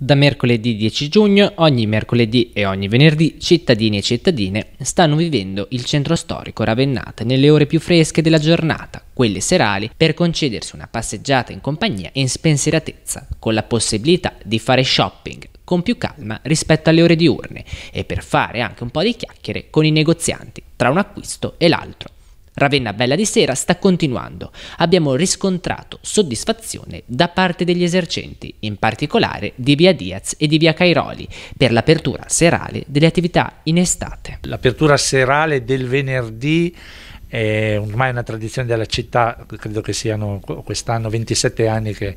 Da mercoledì 10 giugno, ogni mercoledì e ogni venerdì, cittadini e cittadine stanno vivendo il centro storico Ravennate nelle ore più fresche della giornata, quelle serali, per concedersi una passeggiata in compagnia e in spensieratezza, con la possibilità di fare shopping con più calma rispetto alle ore diurne e per fare anche un po' di chiacchiere con i negozianti, tra un acquisto e l'altro. Ravenna Bella di Sera sta continuando. Abbiamo riscontrato soddisfazione da parte degli esercenti, in particolare di Via Diaz e di Via Cairoli, per l'apertura serale delle attività in estate. L'apertura serale del venerdì è ormai una tradizione della città, credo che siano quest'anno 27 anni che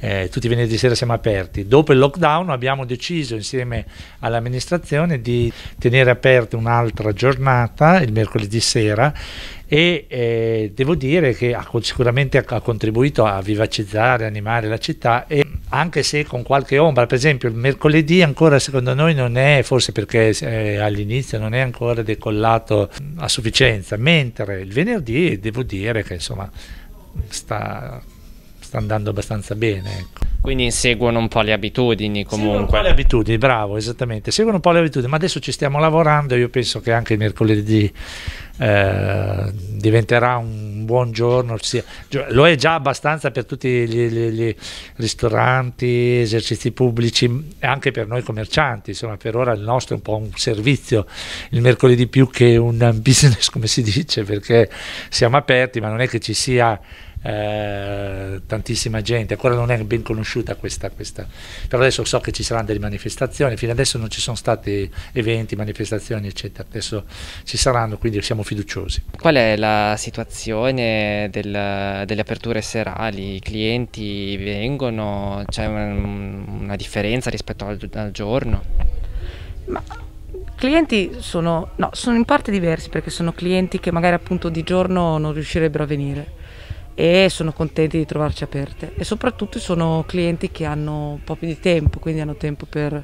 eh, tutti i venerdì sera siamo aperti. Dopo il lockdown abbiamo deciso insieme all'amministrazione di tenere aperta un'altra giornata il mercoledì sera e eh, devo dire che ha, sicuramente ha contribuito a vivacizzare, animare la città e anche se con qualche ombra, per esempio il mercoledì ancora secondo noi non è, forse perché eh, all'inizio non è ancora decollato a sufficienza, mentre il venerdì devo dire che insomma sta, sta andando abbastanza bene. Ecco. Quindi seguono un po' le abitudini comunque. Seguono un po' le abitudini, bravo, esattamente, seguono un po' le abitudini, ma adesso ci stiamo lavorando, io penso che anche il mercoledì eh, diventerà un buon giorno, lo è già abbastanza per tutti gli, gli, gli, ristoranti, esercizi pubblici, anche per noi commercianti, insomma per ora il nostro è un po' un servizio, il mercoledì più che un business come si dice, perché siamo aperti ma non è che ci sia eh, tantissima gente, ancora non è ben conosciuta questa, questa, però adesso so che ci saranno delle manifestazioni, fino adesso non ci sono stati eventi, manifestazioni eccetera, adesso ci saranno, quindi siamo fiduciosi. Qual è la situazione del, delle aperture serali? I clienti vengono? C'è un, una differenza rispetto al, al giorno? Ma clienti sono, no, sono in parte diversi perché sono clienti che magari appunto di giorno non riuscirebbero a venire e sono contenti di trovarci aperte e soprattutto sono clienti che hanno un po' più di tempo, quindi hanno tempo per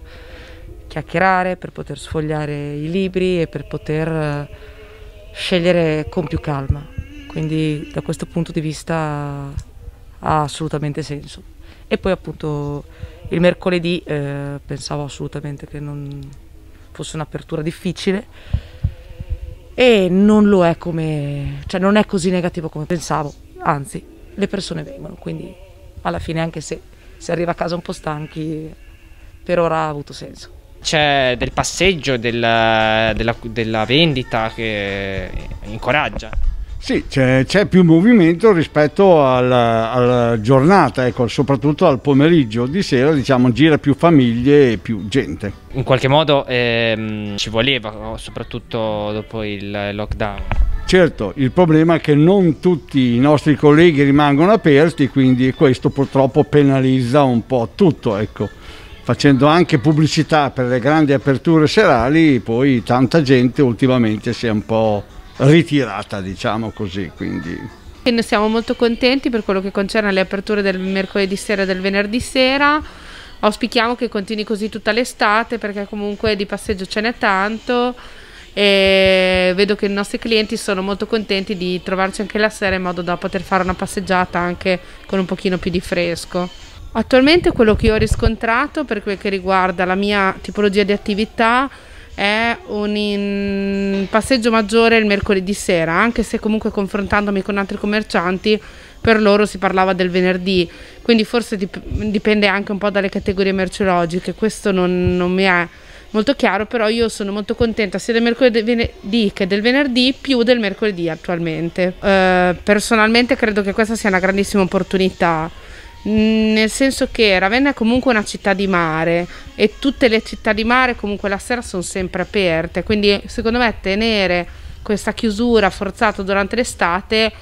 chiacchierare, per poter sfogliare i libri e per poter eh, scegliere con più calma. Quindi da questo punto di vista ha assolutamente senso. E poi appunto il mercoledì eh, pensavo assolutamente che non fosse un'apertura difficile e non lo è come, cioè non è così negativo come pensavo anzi le persone vengono, quindi alla fine anche se si arriva a casa un po' stanchi, per ora ha avuto senso. C'è del passeggio, della, della, della vendita che incoraggia. Sì, c'è, c'è, più movimento rispetto alla, alla giornata, ecco, soprattutto al pomeriggio di sera, diciamo, gira più famiglie e più gente. In qualche modo ehm, ci voleva, soprattutto dopo il lockdown. Certo, il problema è che non tutti i nostri colleghi rimangono aperti, quindi questo purtroppo penalizza un po' tutto, ecco. Facendo anche pubblicità per le grandi aperture serali, poi tanta gente ultimamente si è un po' ritirata, diciamo così, quindi e ne siamo molto contenti per quello che concerne le aperture del mercoledì sera e del venerdì sera. Auspichiamo che continui così tutta l'estate perché comunque di passeggio ce n'è tanto e vedo che i nostri clienti sono molto contenti di trovarci anche la sera in modo da poter fare una passeggiata anche con un pochino più di fresco. Attualmente quello che io ho riscontrato per quel che riguarda la mia tipologia di attività è un passeggio maggiore il mercoledì sera, anche se comunque confrontandomi con altri commercianti per loro si parlava del venerdì, quindi forse dip- dipende anche un po' dalle categorie merceologiche, questo non, non mi è molto chiaro, però io sono molto contenta sia del mercoledì che del venerdì più del mercoledì attualmente. Eh, personalmente credo che questa sia una grandissima opportunità mm, nel senso che Ravenna è comunque una città di mare e tutte le città di mare comunque la sera sono sempre aperte, quindi secondo me tenere questa chiusura forzata durante l'estate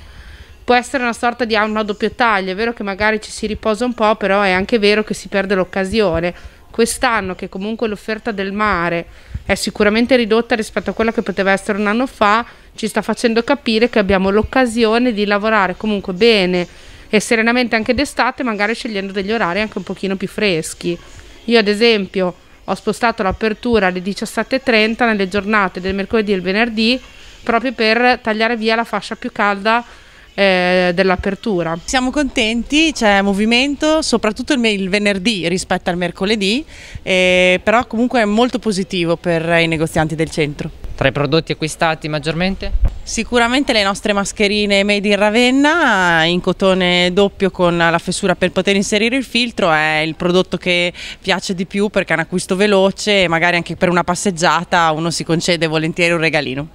può essere una sorta di anno a doppio taglio, è vero che magari ci si riposa un po', però è anche vero che si perde l'occasione quest'anno che comunque l'offerta del mare è sicuramente ridotta rispetto a quella che poteva essere un anno fa, ci sta facendo capire che abbiamo l'occasione di lavorare comunque bene e serenamente anche d'estate, magari scegliendo degli orari anche un pochino più freschi. Io ad esempio ho spostato l'apertura alle 17.30 nelle giornate del mercoledì e il venerdì proprio per tagliare via la fascia più calda eh, dell'apertura. Siamo contenti, c'è movimento, soprattutto il, il, venerdì rispetto al mercoledì, eh, però comunque è molto positivo per i negozianti del centro. Tra i prodotti acquistati maggiormente? Sicuramente le nostre mascherine made in Ravenna in cotone doppio con la fessura per poter inserire il filtro è il prodotto che piace di più perché è un acquisto veloce e magari anche per una passeggiata uno si concede volentieri un regalino.